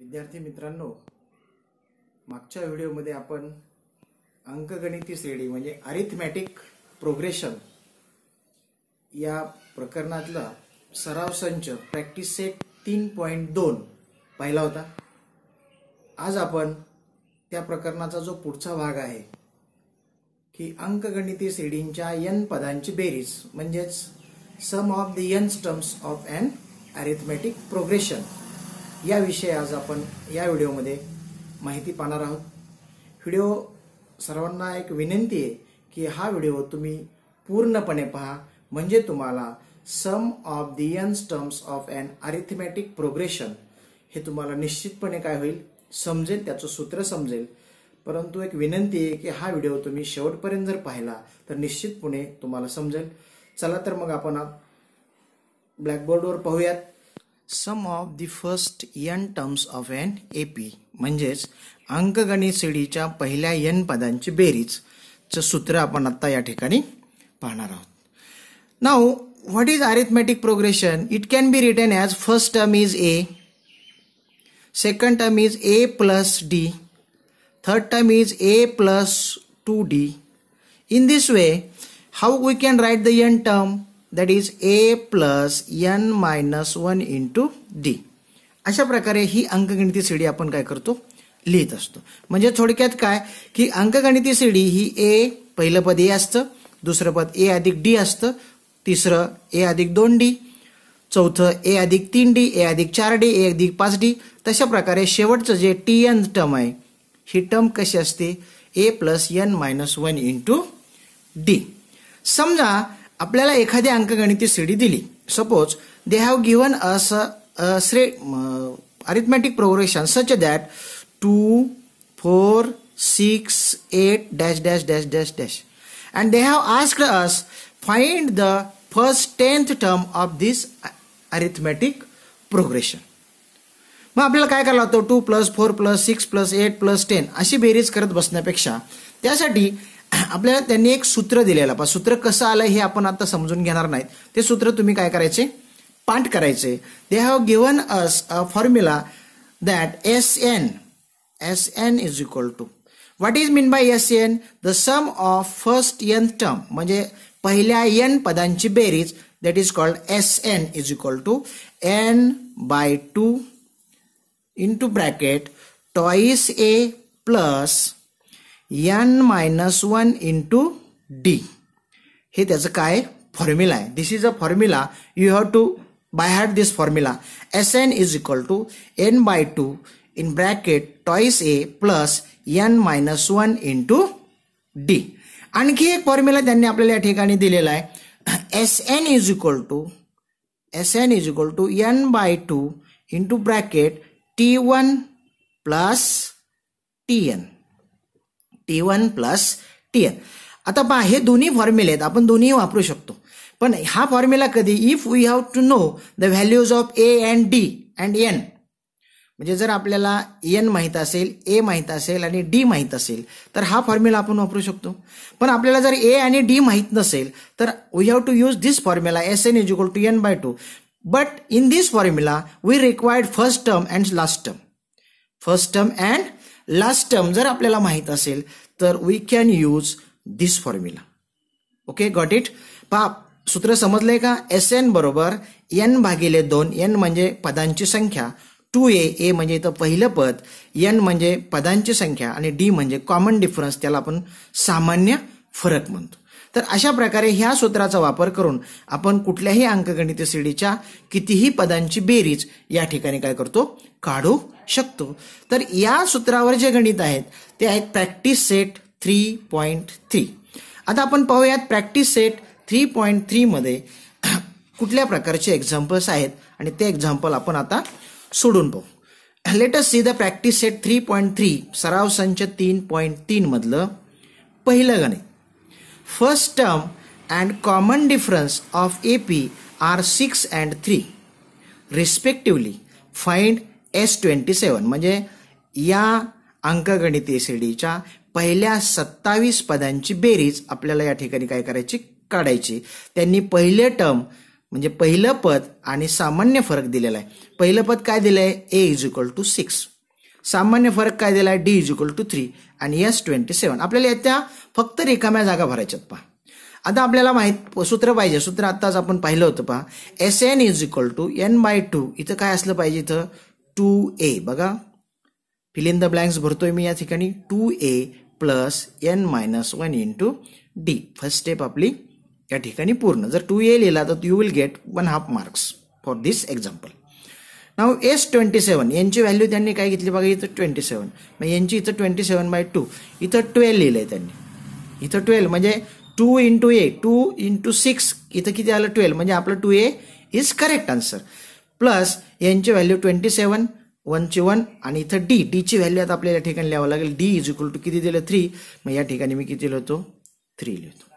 विद्यार्थी मित्रांनो मागच्या व्हिडिओमध्ये आपण अंकगणिती श्रेणी म्हणजे अरिथमॅटिक प्रोग्रेशन या प्रकरणातला सराव संच प्रॅक्टिस सेट तीन पॉईंट दोन पाहिला होता आज आपण त्या प्रकरणाचा जो पुढचा भाग आहे की अंकगणिती श्रेणींच्या यन पदांची बेरीज म्हणजेच sum of the n terms of and arithmetic progression याविषयी आज आपण या व्हिडिओमध्ये माहिती पाहणार आहोत व्हिडिओ सर्वांना एक विनंती आहे की हा व्हिडिओ तुम्ही पूर्णपणे पहा म्हणजे तुम्हाला sum of the n's terms of an arithmetic progression हे तुम्हाला निश्चितपणे काय होईल समजेल त्याचं सूत्र समजेल परंतु एक विनंती आहे की हा व्हिडिओ तुम्ही शेवटपर्यंत जर पाहिला तर निश्चितपणे तुम्हाला समजेल चला तर मग आपण ब्लॅकबोर्डवर पाहूयात sum of the first n terms of A P म्हणजेच अंकगणित सीडीच्या पहिल्या एन पदांची बेरीजचं सूत्र आपण आता या ठिकाणी पाहणार आहोत now what is arithmetic progression it can be return as first term is a second term is a plus d third term is a plus two d in this way how we can write the n term that is a plus N minus one into d अशा प्रकारे ही अंकगणिती CD आपण काय करतो लिहित असतो म्हणजे थोडक्यात काय की अंकगणिती सीडी ही ए पहिलं पद ए असतं दुसरं पद ए अधिक डी असतं तिसरं ए अधिक दोन डी चौथं ए अधिक तीन डी ए अधिक चार डी ए अधिक पाच डी तशा प्रकारे शेवटचं जे टी एन टर्म आहे ही टर्म कशी असते a plus N minus one into d समजा आपल्याला एखादी अंकगणिती सीडी दिली suppose they have given us श्रे arithmetic progression such that two four six eight dash dash dash dash dash and they have asked us find the first tenth term of this arithmetic progression मग आपल्याला काय करायला होतं two plus four plus six plus eight plus ten अशी बेरीज करत बसण्यापेक्षा त्यासाठी आपल्याला त्यांनी एक सूत्र दिलेलं पण सूत्र कसं आलं हे आपण आता समजून घेणार नाहीत ते सूत्र तुम्ही काय करायचे पाठ करायचे they have given us a formula that S n S N is equal to what is mean by S n the sum of first n term म्हणजे पहिल्या एन पदांची बेरीज that is called S N is equal to N by two in two bracket twice a plus n minus one into d हे त्याचं काय formula आहे this is a formula you have to bye hat this formula S N is equal to N by two in bracket twice a plus N minus one into d आणखी एक formula त्यांनी आपल्याला या ठिकाणी दिलेला आहे S N is equal to S N is equal to N by two into bracket t one plus T N t one plus T n आता पहा हे दोन्ही फॉर्म्युले आहेत आपण दोन्ही वापरू शकतो पण हा फॉर्म्युला कधी if we have to know the values of a and d and n म्हणजे जर आपल्याला एन माहीत असेल ए माहीत असेल आणि डी माहीत असेल तर हा फॉर्म्युला आपण वापरू शकतो पण आपल्याला जर ए आणि डी माहीत नसेल तर we have to use this formula S N is equal to N by two but in this formula we required first term and last term first term and last term जर आपल्याला माहीत असेल तर we can use this formula okay got it पा सूत्र समजलंय का S N बरोबर N भागिले दोन एन म्हणजे पदांची संख्या टू ए ए म्हणजे इथं पहिलं पद एन म्हणजे पदांची संख्या आणि डी म्हणजे कॉमन डिफरन्स त्याला आपण सामान्य फरक म्हणतो तर अशा प्रकारे ह्या सूत्राचा वापर करून आपण कुठल्याही अंकगणित सीडीच्या कितीही पदांची बेरीज या ठिकाणी काय करतो काढू शकतो तर या सूत्रावर जे गणित आहेत ते आहेत practice set three point three आता आपण पाहूयात प्रॅक्टिस सेट थ्री पॉईंट थ्रीमध्ये कुठल्या प्रकारचे एक्झाम्पल्स आहेत आणि ते एक्झाम्पल आपण आता सोडून पाहू let's see the practice set three point three सराव संच तीन पॉईंट मधलं पहिलं गणित First term and common difference of AP are 6 and 3. Respectively, find S27 म्हणजे या अंकगणितीय एसीडीच्या पहिल्या सत्तावीस पदांची बेरीज आपल्याला या ठिकाणी काय करायची काढायची त्यांनी पहिले टर्म म्हणजे पहिलं पद आणि सामान्य फरक दिलेला आहे पहिलं पद काय दिलं आहे a is equal to six सामान्य फरक काय दिला आहे d is equal to three आणि एस ट्वेंटी सेवन आपल्याला येत्या फक्त रिकाम्या जागा भरायच्यात पहा आता आपल्याला माहीत सूत्र पाहिजे सूत्र आत्ताच आपण पाहिलं होतं पहा S N is equal to N by two इथं काय असलं पाहिजे इथं टू ए बघा फिल इन द ब्लँक्स भरतोय मी या ठिकाणी two A plus N minus one in two d first step आपली या ठिकाणी पूर्ण जर टू ए लिहिला तर you will get one half marks for this example now S twenty seven यांची व्हॅल्यू त्यांनी काय घेतली बघा इथं ट्वेंटी सेवन मग यांची इथं ट्वेंटी सेवन बाय टू इथं ट्वेल्व लिहिलं आहे त्यांनी इथं ट्वेल्व म्हणजे two into a two into six इथं किती आलं ट्वेल्व म्हणजे आपलं two a is correct answer plus यांची व्हॅल्यू ट्वेंटी सेवन वनची वन आणि इथं डी डीची व्हॅल्यू आता आपल्याला ठिकाणी लिहावं लागेल डी इज इक्वल टू किती दिलं थ्री मग या ठिकाणी मी किती लिहितो थ्री लिहितो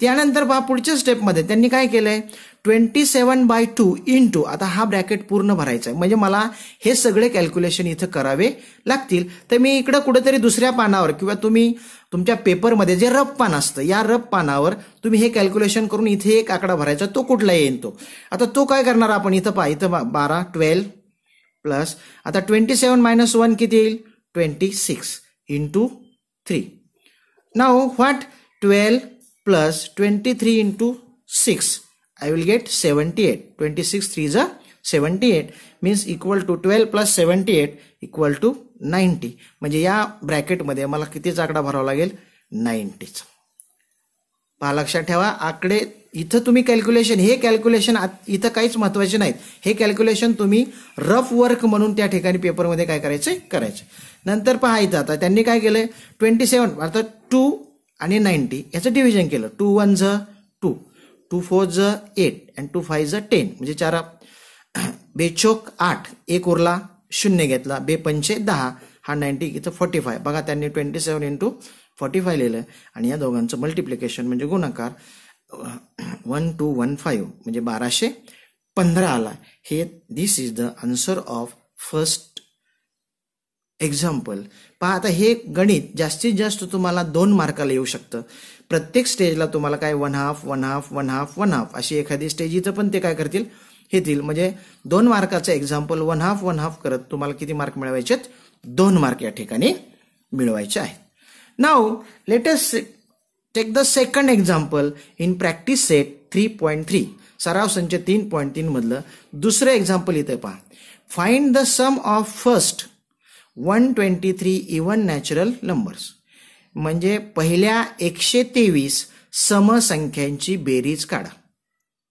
त्यानंतर पहा पुढच्या स्टेपमध्ये त्यांनी काय केलंय twenty seven by two in two आता हा ब्रॅकेट पूर्ण भरायचा आहे म्हणजे मला हे सगळे कॅल्क्युलेशन इथं करावे लागतील तर मी इकडं कुठेतरी दुसऱ्या पानावर किंवा तुम्ही तुमच्या पेपरमध्ये जे रफ पान असतं या रफ पानावर तुम्ही हे कॅल्क्युलेशन करून इथे एक आकडा भरायचा तो कुठला येईन तो आता तो काय करणार आपण इथं पहा इथं बारा ट्वेल्व प्लस आता ट्वेंटी सेवन मायनस वन किती येईल twenty six two three now what twelve plus 23 into 6 I will get 78 26 3 is a 78 means equal to twelve plus 78 eight equal to ninety म्हणजे या ब्रॅकेटमध्ये मला किती आकडा भरावा लागेल 90 पहा लक्षात ठेवा आकडे इथं तुम्ही कॅल्क्युलेशन हे कॅल्क्युलेशन इथं काहीच महत्त्वाचे नाहीत हे कॅल्क्युलेशन तुम्ही रफ वर्क म्हणून त्या ठिकाणी पेपरमध्ये काय करायचे करायचे नंतर पहा इथं आता त्यांनी काय केलं ट्वेंटी सेवन अर्थात टू आणि नाईन्टी याचं डिव्हिजन केलं टू वन झ टू टू फोर झ एट अँड टू फाय झ टेन म्हणजे चार बेचोक आठ एक उरला शून्य घेतला पंचे दहा हा नाईन्टी इथं फोर्टी फाय बघा त्यांनी twenty seven into forty five लिहिलं आणि या दोघांचं मल्टिप्लिकेशन म्हणजे गुणाकार वन टू वन फाईव्ह म्हणजे बाराशे पंधरा आला हे this is the answer of first example पहा आता हे गणित जास्तीत जास्त तुम्हाला दोन मार्काला येऊ शकतं प्रत्येक स्टेजला तुम्हाला काय one half one half one half one half अशी एखादी स्टेज इथं पण ते काय करतील येतील म्हणजे दोन मार्काचं example one half one half करत तुम्हाला किती मार्क मिळवायचे आहेत दोन मार्क या ठिकाणी मिळवायचे आहेत now let's take the second example in practice set three point three सराव संच तीन पॉईंट मधलं दुसरं एक्झाम्पल इथं पहा find the sum of first one twenty three even natural numbers म्हणजे पहिल्या एकशे तेवीस समसंख्यांची बेरीज काढा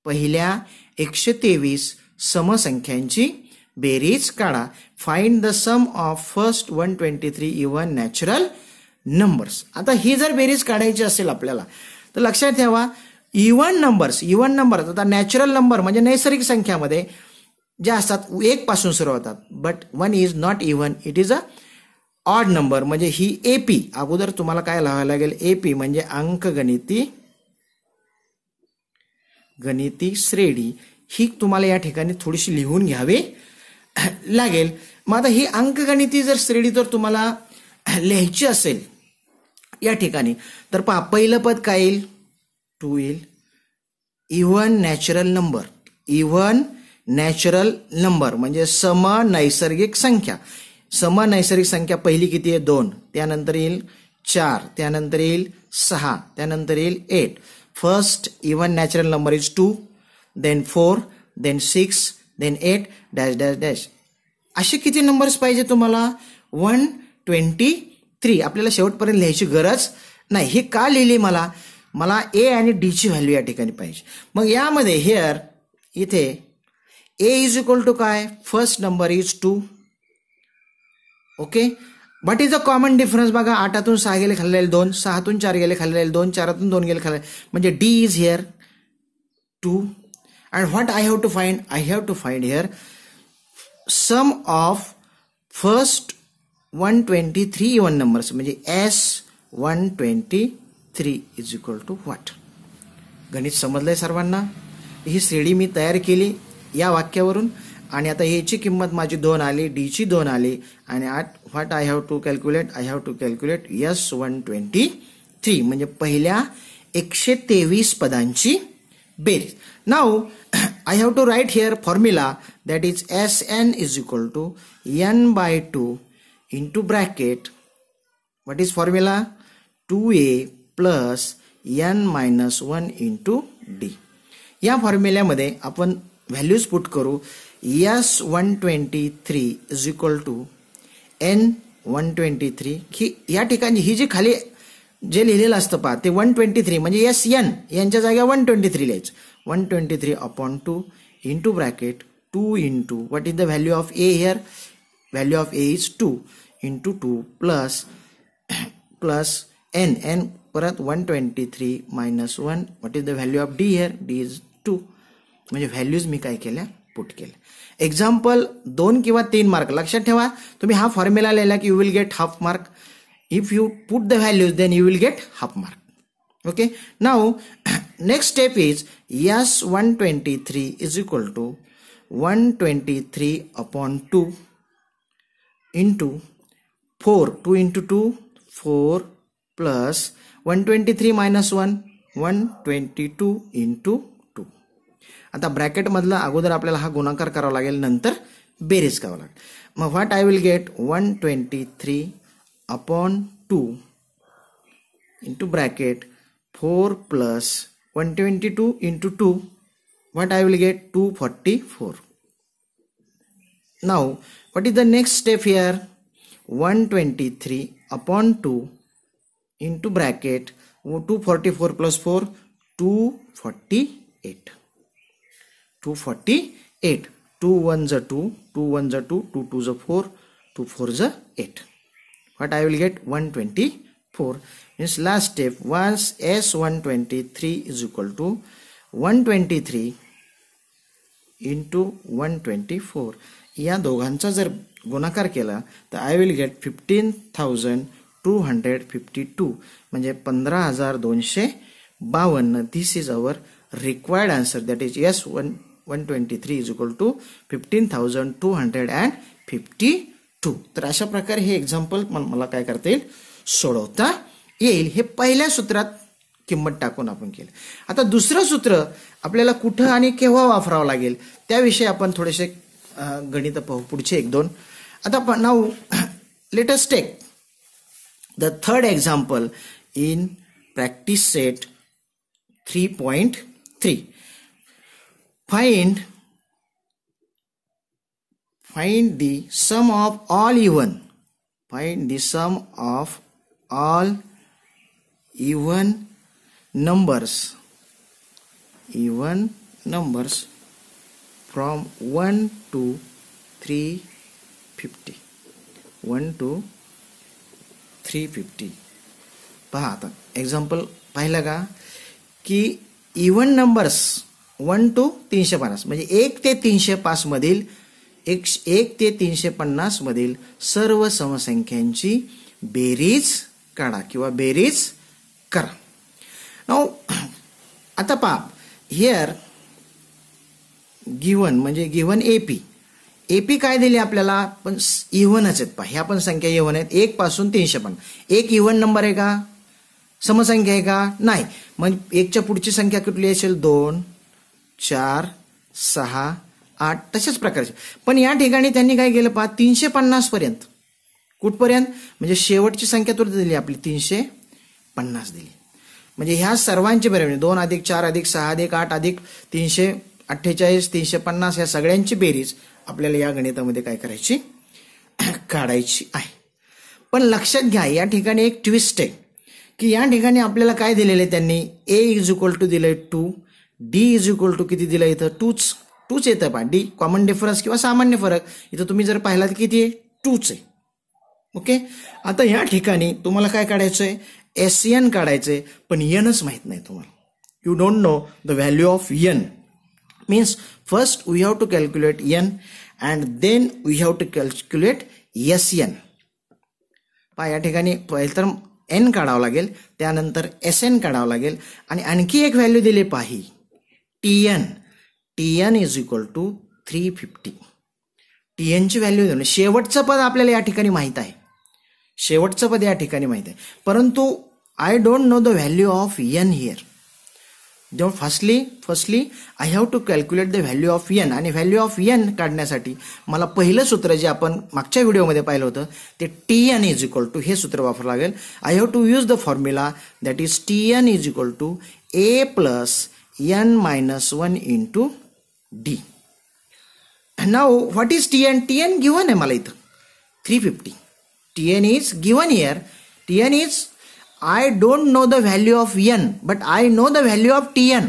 पहिल्या एकशे तेवीस समसंख्यांची बेरीज काढा find the sum of first one twenty three even natural numbers आता ही जर बेरीज काढायची असेल आपल्याला तर लक्षात ठेवा इवन नंबर्स इवन नंबर आता नॅचरल नंबर म्हणजे नैसर्गिक संख्यामध्ये ज्या असतात एक पासून सुरू होतात but one is not even it is a odd number म्हणजे ही ए पी अगोदर तुम्हाला काय लावायला लागेल ए पी म्हणजे अंक गणिती गणिती श्रेणी ही तुम्हाला या ठिकाणी थोडीशी लिहून घ्यावी लागेल मग आता ही अंकगणिती जर श्रेणी जर तुम्हाला लिहायची असेल या ठिकाणी तर पहा पहिलं पद काय येईल टू येईल even natural number even natural number म्हणजे सम नैसर्गिक संख्या सम नैसर्गिक संख्या पहिली किती आहे दोन त्यानंतर येईल चार त्यानंतर येईल सहा त्यानंतर येईल eight first even natural number is two then four then six then eight dash dash dash असे किती नंबर्स पाहिजे तुम्हाला वन ट्वेंटी थ्री आपल्याला शेवटपर्यंत लिहायची गरज नाही हे का लिहिली मला मला ए आणि डीची व्हॅल्यू या ठिकाणी पाहिजे मग यामध्ये हेअर इथे ए इज इक्वल टू काय first number is two okay but is a common difference बघा आठातून सहा गेले खाल्लेले दोन सहातून चार गेले खाल्लेले दोन चारातून दोन गेले खाल्ले म्हणजे d is here two and what I have to find I have to find here sum of first one twenty three even numbers म्हणजे S one twenty three is equal to what गणित समजलंय सर्वांना ही श्रेणी मी तयार केली या वाक्यावरून आणि आता एची किंमत माझी दोन आली डीची दोन आली आणि आठ what I have to calculate I have to calculate S one twenty three म्हणजे पहिल्या एकशे तेवीस पदांची बेरीज now I have to write here formula that is S N is equal to N by two in two bracket what is formula two A plus N minus one into d या फॉर्म्युल्यामध्ये आपण values put करो S three is equal to N three ही या ठिकाणी ही जी खाली जे लिखेल पा पहा ते वन ट्वेंटी थ्री म्हणजे यस एन यांच्या वन ट्वेंटी थ्री लिया one twenty three upon two into bracket two into what is the value of a here value of a is two into two plus plus n n परत one twenty three minus one what is the value of d here d is two म्हणजे values मी का put के example दोन कि तीन mark लक्षा ठेवा तुम्हें हा फॉर्म्युला लिया कि you will get half mark if you put the values then you will get half mark okay now next step is S one twenty three is equal to one twenty three upon two into four two into two four plus one twenty three minus one one twenty two into आता ब्रॅकेटमधला अगोदर आपल्याला हा गुणाकार करावा लागेल नंतर बेरीज करावं लागेल मग what I will get one twenty three upon two into bracket four plus one twenty two into two what I will get two forty four now what is the next step here one twenty three upon two into bracket two forty four plus four two forty eight two forty eight two one ज two two one ज two two two ज four two four ज at what I will get one twenty four last step once one one three three is two one one three three two one twenty four या दोघांचा जर गुणाकार केला तर I will get fifteen thousand two hundred fifty two म्हणजे पंधरा हजार दोनशे बावन्न this is our required answer that is S one 123 is equal to fifteen thousand two hundred and fifty two तर अशा प्रकारे हे एक्झाम्पल मला काय करता येईल सोडवता येईल हे पहिल्या सूत्रात किंमत टाकून आपण केलं आता दुसरं सूत्र आपल्याला कुठं आणि केव्हा वापरावं लागेल त्याविषयी आपण थोडेसे गणित पाहू पुढचे एक दोन आता आपण now let's take the third example in practice set three point three find find the sum of all even find the sum of all even numbers even numbers from 1 to 350 1 to 350 पहा आता example पाहिलं का की even numbers one two तीनशे पन्नास म्हणजे एक ते तीनशे मधील एक एक ते तीनशे मधील सर्व समसंख्यांची बेरीज काढा किंवा बेरीज करा नाव आता पा हिअर गिवन म्हणजे given A P A P काय दिली आपल्याला पण इव्हनच e आहेत पा ह्या पण संख्या इव्हन e आहेत एक पासून तीनशे पन्नास एक इव्हन e नंबर आहे का समसंख्या आहे का नाही म्हणजे एकच्या पुढची संख्या कुठली असेल दोन चार सहा आठ तशाच प्रकारचे पण या ठिकाणी त्यांनी काय केलं पहा तीनशे पन्नास पर्यंत कुठपर्यंत म्हणजे शेवटची संख्या तुला दिली आपली तीनशे पन्नास दिली म्हणजे ह्या सर्वांची बेरीज म्हणजे दोन अधिक चार अधिक सहा अधिक आठ अधिक तीनशे अठ्ठेचाळीस तीनशे पन्नास या सगळ्यांची बेरीज आपल्याला या गणितामध्ये काय करायची काढायची आहे पण लक्षात घ्या या ठिकाणी एक ट्विस्ट आहे की या ठिकाणी आपल्याला काय दिलेलं आहे त्यांनी ए इज इक्वल टू दिलं two D is equal to किती दिला इथं टूच टूच येतं पहा डी कॉमन डिफरन्स किंवा सामान्य फरक इथं तुम्ही जर पाहिलात किती आहे टूच आहे ओके आता या ठिकाणी तुम्हाला काय काढायचं आहे एस एन काढायचं आहे पण यनच माहीत नाही तुम्हाला you don't know the value of N means first we have to calculate N and then we have to calculate S N पहा या ठिकाणी तर एन काढावं लागेल त्यानंतर एस एन काढावं लागेल आणि आणखी एक व्हॅल्यू दिली पाही T N T N is equal to three fifty T एनची व्हॅल्यू देऊन शेवटचं पद आपल्याला या ठिकाणी माहीत आहे शेवटचं पद या ठिकाणी माहीत आहे परंतु I don't know the value of N here जेव्हा firstly firstly I have to calculate the value of N आणि व्हॅल्यू ऑफ एन काढण्यासाठी मला पहिलं सूत्र जे आपण मागच्या व्हिडिओमध्ये पाहिलं होतं ते T N is equal to हे सूत्र वापरावं लागेल I have to use the formula that is T N is equal to A plus minus one n minus 1 into what is T N T N given आहे मला इथं three fifty T N is is given T N is I don't know the value of N but I know the value of T N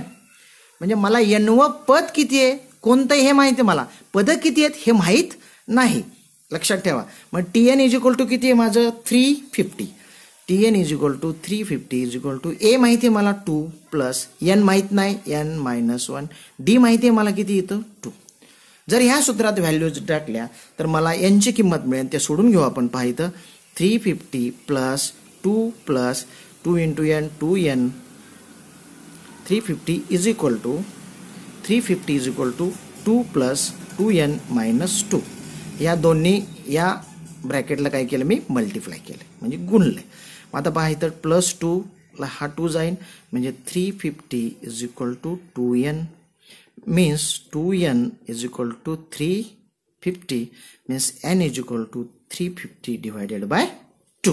म्हणजे मला यनवं पद किती आहे कोणतं हे माहीत आहे मला पदं किती आहेत हे माहीत नाही लक्षात ठेवा मग T N is equal to किती आहे माझं three fifty T N is equal to three fifty is equal to A माहिती आहे मला टू प्लस एन माहीत नाही एन मायनस वन डी माहिती आहे मला किती येतं टू जर ह्या सूत्रात व्हॅल्यूज टाकल्या तर मला एनची किंमत मिळेल ते सोडून घेऊ आपण पाहिजे three fifty plus two plus two into N two N three fifty is equal to three fifty is equal to two plus two N minus two या दोन्ही या ब्रॅकेटला काय केलं मी मल्टिप्लाय केलं म्हणजे गुणलं आता पहा इथं प्लस टू ला हा टू जाईल म्हणजे three fifty is equal to two N means two N is equal to three fifty means N is equal to three fifty divided by two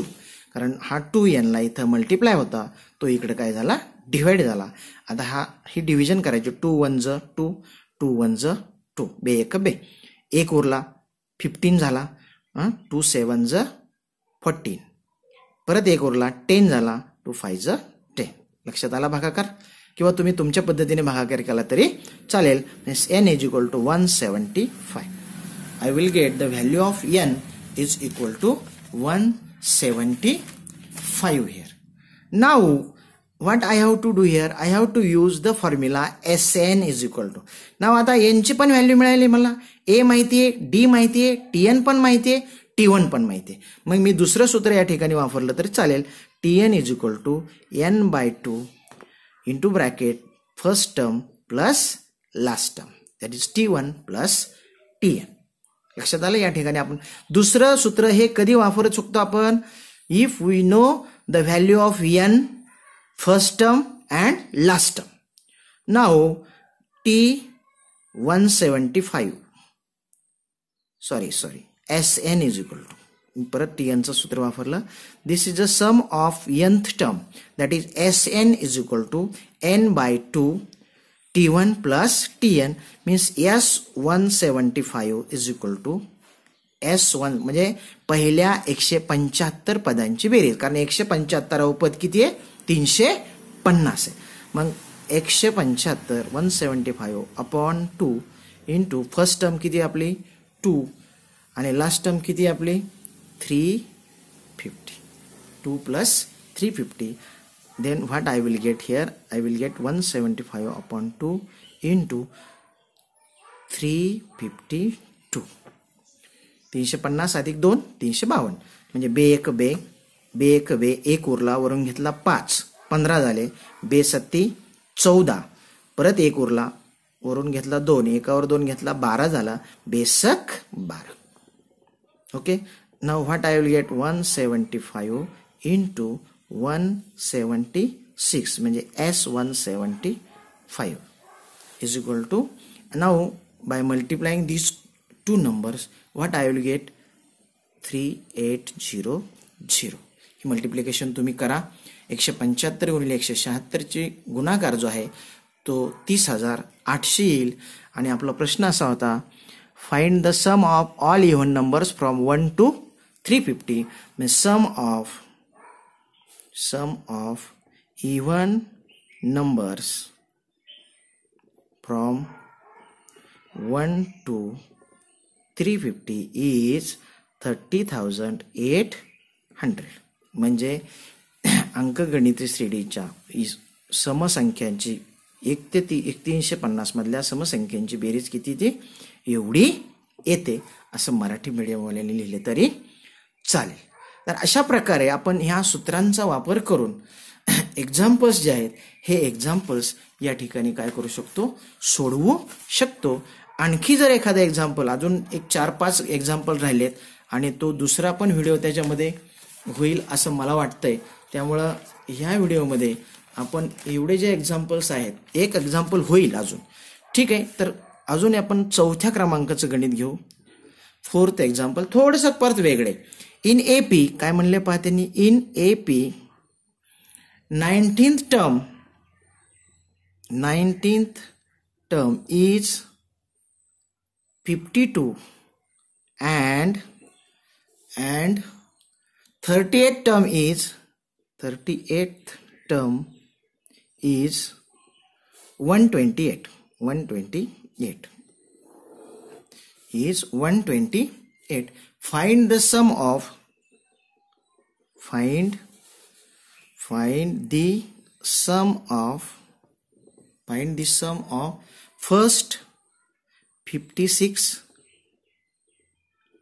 कारण हा टू एनला इथं मल्टिप्लाय होता तो इकडे काय झाला डिवाइड झाला आता हा ही डिव्हिजन करायची टू वन ज टू टू वन ज टू बे एक बे एक उरला फिफ्टीन झाला टू सेवन ज फोर्टीन परत एक उरला टेन झाला टू फाय झ टेन लक्षात आला भागाकार किंवा तुम्ही तुमच्या पद्धतीने भागाकार केला तरी चालेल N is equal to one seventy five I will get the value of N is equal to one seventy five here now what I have to do here I have to use the formula S N is equal to now आता एनची पण value मिळाली मला ए माहिती आहे D माहिती आहे T N पण माहिती आहे टी वन पण माहिती आहे मग मी दुसरं सूत्र या ठिकाणी वापरलं तरी चालेल T N is equal to N by two into bracket first term plus last term that is T one plus T N लक्षात आलं या ठिकाणी आपण दुसरं सूत्र हे कधी वापरत शकतो आपण if we know the value of N first term and last term now T one seventy five sorry sorry S N is equal to परत टी एनचं सूत्र वापरलं this is a sum of nth term that is S N is equal to N by two T one plus T N means S one seventy five is equal to S one म्हणजे पहिल्या एकशे पंच्याहत्तर पदांची बेरीज कारण एकशे पंच्याहत्तरावं पद किती आहे तीनशे पन्नास आहे मग एकशे पंच्याहत्तर one seventy five upon two in two first term किती आपली टू आणि लास्ट टर्म किती आपली three fifty two plus three fifty then what I will get here I will get one seventy five upon two in two three fifty two तीनशे पन्नास अधिक दोन तीनशे बावन्न म्हणजे बे एक बे बे एक बे एक उरला वरून घेतला पाच पंधरा झाले बे सत्ती चौदा परत एक उरला वरून घेतला दोन एकावर दोन घेतला बारा झाला बेसक बारा okay what I get one seventy I in two one into six म्हणजे S one seventy five is equal to now by multiplying these two numbers what I will get three eight zero zero ही multiplication तुम्ही करा एकशे पंच्याहत्तर गुणिले एकशे शहात्तरची गुणाकार जो आहे तो तीस हजार आठशे येईल आणि आपला प्रश्न असा होता find the sum of all even numbers from 1 to 350 means sum of sum of even numbers from 1 to 350 is thirty thousand eight hundred म्हणजे अंकगणित श्रेणीच्या समसंख्यांची एक ते ती एक तीनशे पन्नासमधल्या समसंख्यांची बेरीज किती ती एवढी येते असं मराठी मीडियमवाल्यांनी लिहिलं तरी चालेल तर अशा प्रकारे आपण ह्या सूत्रांचा वापर करून एक्झाम्पल्स जे आहेत हे एक्झाम्पल्स या ठिकाणी काय करू शकतो सोडवू शकतो आणखी जर एखादा एक्झाम्पल अजून एक चार पाच एक्झाम्पल राहिलेत आणि तो दुसरा पण व्हिडिओ त्याच्यामध्ये होईल असं मला वाटतंय त्यामुळं ह्या व्हिडिओमध्ये आपण एवढे जे एक्झाम्पल्स आहेत एक एक्झाम्पल होईल अजून ठीक आहे तर अजून आपण चौथ्या क्रमांकाचं गणित घेऊ फोर्थ एक्झाम्पल थोडंसं परत वेगळे इन ए पी काय म्हणले पहा त्यांनी in A P nineteenth term nineteenth term is fifty two and and thirty eight term is thirty eight term is one twenty eight one twenty is 128 find the sum of find find the sum of find the sum of first 56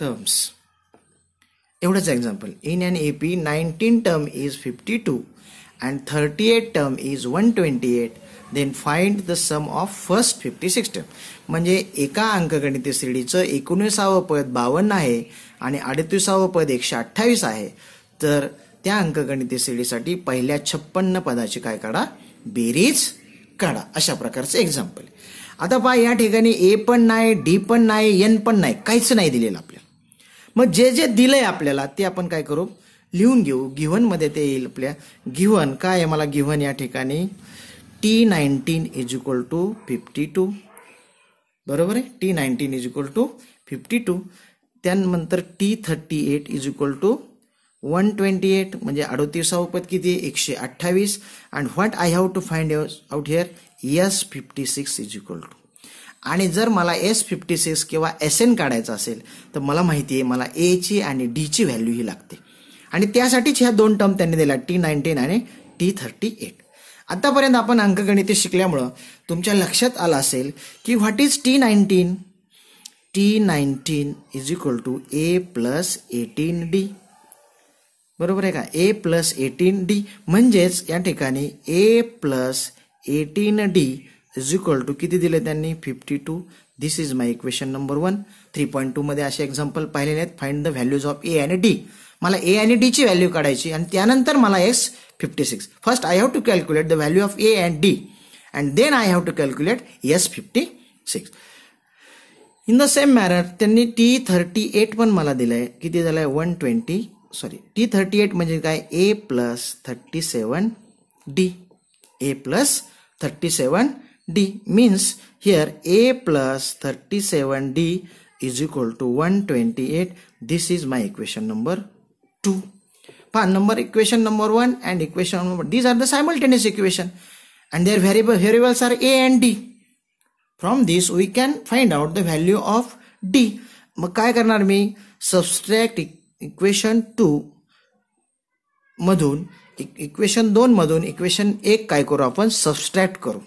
terms एवढंच example in and A P nineteen term is 52 two 38 thirty eight term is then find the sum of first fifty six terms म्हणजे एका अंकगणित श्रेणीचं एकोणीसावं पद बावन्न आहे आणि अडतीसावं पद एकशे अठ्ठावीस आहे तर त्या अंकगणित श्रेणीसाठी पहिल्या छप्पन्न पदाची काय काढा बेरीज काढा अशा प्रकारचं एक्झाम्पल आता पहा या ठिकाणी ए पण नाही डी पण नाही एन पण नाही काहीच नाही दिलेलं आपल्याला मग जे जे दिलंय आपल्याला ते आपण काय करू लिहून घेऊ गिव्हनमध्ये ते येईल आपल्या गिव्हन काय आहे मला गिव्हन या ठिकाणी T nineteen is equal to fifty two बरोबर आहे T nineteen is equal to fifty two त्यानंतर T thirty eight is equal to one twenty eight म्हणजे अडोतीसावं पद किती एकशे अठ्ठावीस and what I have to find out here S fifty six is equal to आणि जर मला एस फिफ्टी सिक्स किंवा एस एन काढायचं असेल तर मला माहिती आहे मला ए ची आणि डीची व्हॅल्यू ही लागते आणि त्यासाठीच ह्या दोन टर्म त्यांनी दिल्या टी नाईन्टीन आणि टी थर्टी एट आतापर्यंत आपण अंकगणिते शिकल्यामुळं तुमच्या लक्षात आलं असेल की what is T nineteen T nineteen is equal to A plus eighteen D बरोबर आहे का ए प्लस एटीन डी म्हणजेच या ठिकाणी A plus eighteen D is equal to किती दिले त्यांनी fifty two this is my equation number one three point टूमध्ये असे एक्झाम्पल पाहिलेले आहेत find the values of A आणि डी मला ए आणि डीची व्हॅल्यू काढायची आणि त्यानंतर मला X 56. First, I have to calculate the value of A and D and then I have to calculate S56. In the same manner, T38 1 120, sorry, T38 A plus 37 D, A plus 37 D means here A plus 37 D is equal to 128. This is my equation number 2. पहा number equation number one and equation number these are the simultaneous equation and there very variables are A and D from this we can find out the value of D मग काय करणार मी subtract equation two मधून equation e- दोन मधून equation एक काय करू आपण सबस्ट्रॅक्ट करू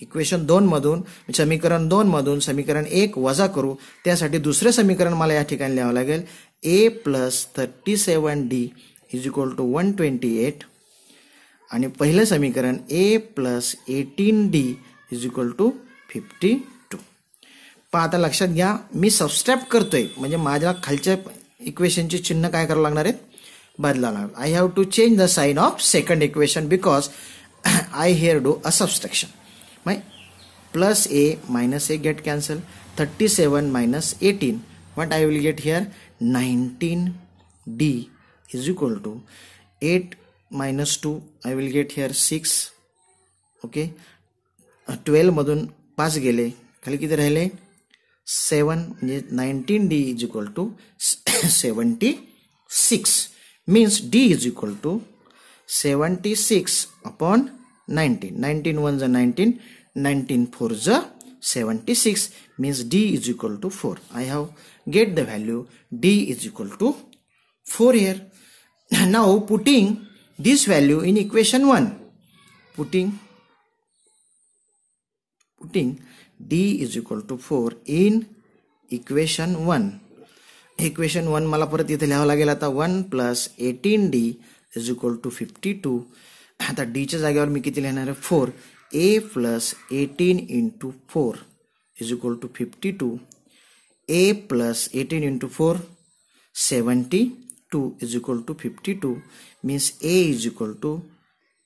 इक्वेशन दोन मधून समीकरण दोन मधून समीकरण एक वजा करू त्यासाठी दुसरे समीकरण मला या ठिकाणी लिहावं लागेल A plus thirty seven D is equal to one twenty eight आणि पहिलं समीकरण A plus eighteen D is equal to fifty two पण आता लक्षात घ्या मी सबस्क्राईब करतोय म्हणजे माझ्या खालच्या इक्वेशनचे चिन्ह काय करावं लागणार आहेत बदलावं लागणार I have to change the sign of second equation because I here do a subtraction मग plus A minus A get cancel thirty seven minus eighteen what I will get here nineteen D is equal to 8 minus 2 I will get here 6 okay uh, 12 madun pass gele khali kithe 7 19d is equal to 76 means d is equal to 76 upon 19 19 ones are 19 19 4 is 76 means d is equal to 4 i have get the value d is equal to 4 here now putting this value in equation 1 putting putting d is equal to 4 in equation 1 equation 1 mala parat ithe lihav 1 plus 18d is equal to 52 ata d cha jagyavar mi kiti lihnar 4 a plus 18 into 4 is equal to 52 a plus 18 into 4 70 2 is equal to 52 means A is equal to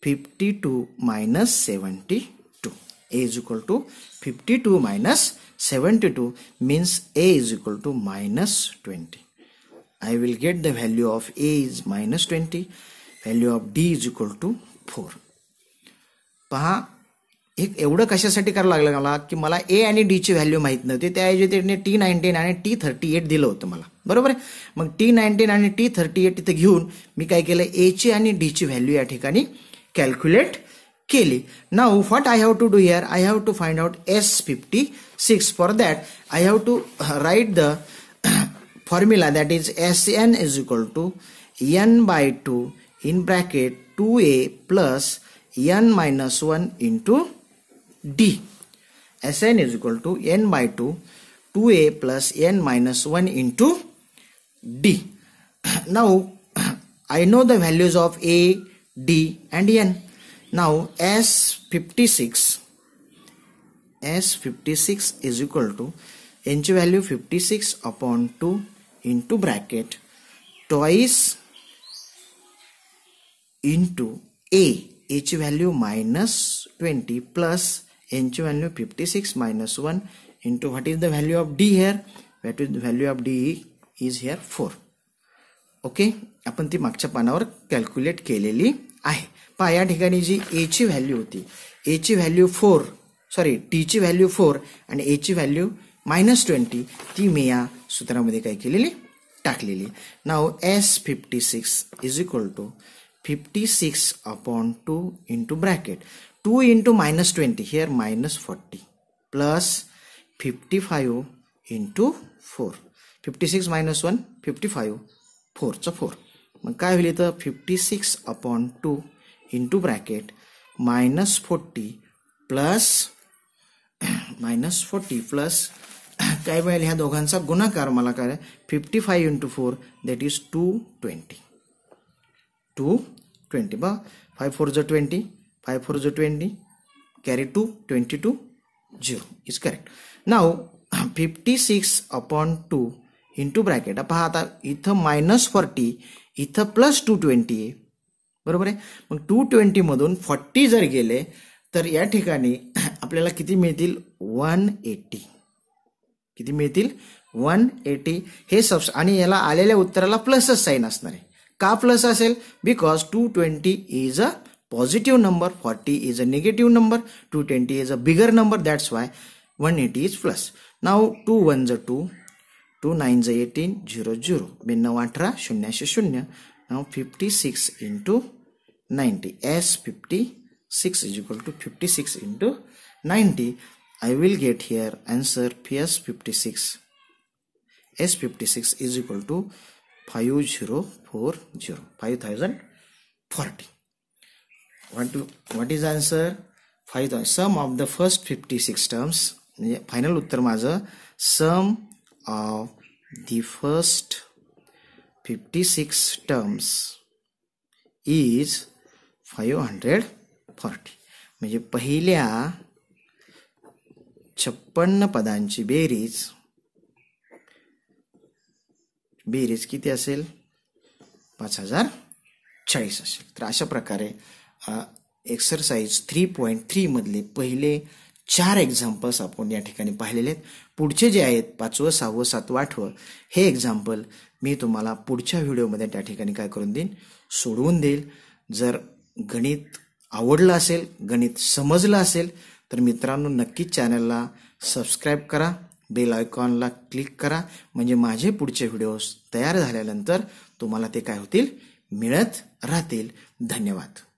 52 minus 72. A is equal to 52 minus 72 means A is equal to minus 20. I will get the value of A is minus 20, value of D is equal to 4. हे एवढं कशासाठी करावं लागलं मला की मला ए आणि डीची value माहीत नव्हती त्याऐवजी त्याने टी नाईन्टीन आणि टी थर्टी एट दिलं होतं मला बरोबर आहे मग टी नाईन्टीन आणि टी थर्टी एट इथं घेऊन मी काय केलं एची आणि डीची व्हॅल्यू या ठिकाणी कॅल्क्युलेट केली now what I have to do here I have to find out S fifty six for that I have to write the formula that is S N is equal to N by two in bracket two A plus N minus one into D. Sn is equal to n by 2 2a plus n minus 1 into d. Now I know the values of a, d and n. Now S56 S56 is equal to n value 56 upon 2 into bracket twice into a h value minus 20 plus ची value fifty six minus one into what is the value of D here what is the value of D is here four okay आपण ती मागच्या पानावर calculate केलेली आहे पहा या ठिकाणी जी एची व्हॅल्यू होती एची व्हॅल्यू फोर सॉरी टीची व्हॅल्यू फोर आणि ए ची व्हॅल्यू मायनस ट्वेंटी ती मी या सूत्रामध्ये काय केलेली टाकलेली नाव S fifty six is equal to fifty six upon two into bracket two into minus twenty here minus forty plus fifty five into four fifty six minus one fifty five फोरचं four मग काय होईल इथं fifty six upon two into bracket minus forty plus minus forty plus काय मिळेल ह्या दोघांचा गुणाकार मला काय fifty five into four that is two twenty two twenty बा फाय फोर जर ट्वेंटी फाय फोर जो twenty carry two twenty two zero is correct नाव fifty six upon two into bracket पहा आता इथं मायनस फॉर्टी इथं plus two twenty आहे बरोबर आहे मग टू ट्वेंटीमधून फॉर्टी जर गेले तर या ठिकाणी आपल्याला किती मिळतील वन एटी किती मिळतील वन एटी हे सब आणि याला आलेल्या उत्तराला प्लसच साईन असणार आहे का प्लस असेल because two twenty is a positive number 40 is a negative number 220 is a bigger number that's why 180 is plus now 2 ones are 2 2 nines are 18 0 0 भिन्न अठरा शून्याशे शून्य now 56 into 90 as 56 is equal to 56 into 90 I will get here answer PS56 S56 is equal to 5040 5040 what what is answer five sum of the first fifty six terms म्हणजे final उत्तर माझं sum of the first fifty six terms is five hundred forty म्हणजे पहिल्या छप्पन्न पदांची बेरीज बेरीज किती असेल पाच हजार चाळीस असेल तर अशा प्रकारे एक्सरसाइज थ्री पॉईंट थ्रीमधले पहिले चार एक्झाम्पल्स आपण या ठिकाणी पाहिलेले आहेत पुढचे जे आहेत पाचवं सहावं सातवं आठवं हे एक्झाम्पल मी तुम्हाला पुढच्या व्हिडिओमध्ये त्या ठिकाणी काय करून देईन सोडवून देईल जर गणित आवडलं असेल गणित समजलं असेल तर मित्रांनो नक्कीच चॅनलला सबस्क्राईब करा बेल आयकॉनला क्लिक करा म्हणजे माझे पुढचे व्हिडिओज तयार झाल्यानंतर तुम्हाला ते काय होतील मिळत राहतील धन्यवाद